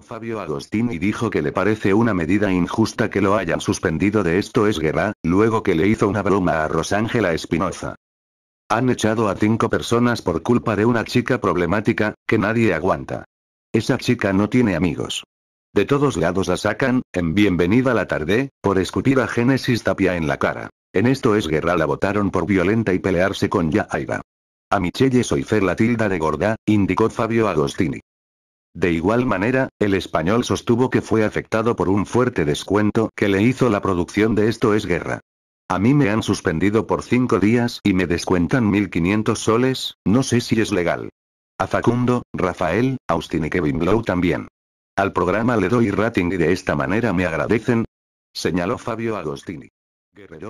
Fabio Agostini dijo que le parece una medida injusta que lo hayan suspendido de Esto es Guerra, luego que le hizo una broma a Rosángela Espinoza. Han echado a cinco personas por culpa de una chica problemática, que nadie aguanta. Esa chica no tiene amigos. De todos lados la sacan, en Bienvenida la tarde, por escupir a Génesis Tapia en la cara. En Esto es Guerra la votaron por violenta y pelearse con Yaira. A Michelle Soifer la tilda de gorda, indicó Fabio Agostini. De igual manera, el español sostuvo que fue afectado por un fuerte descuento que le hizo la producción de Esto es guerra. A mí me han suspendido por cinco días y me descuentan 1.500 soles, no sé si es legal. A Facundo, Rafael, Austin y Kevin Blow también. Al programa le doy rating y de esta manera me agradecen. Señaló Fabio Agostini. Guerrero.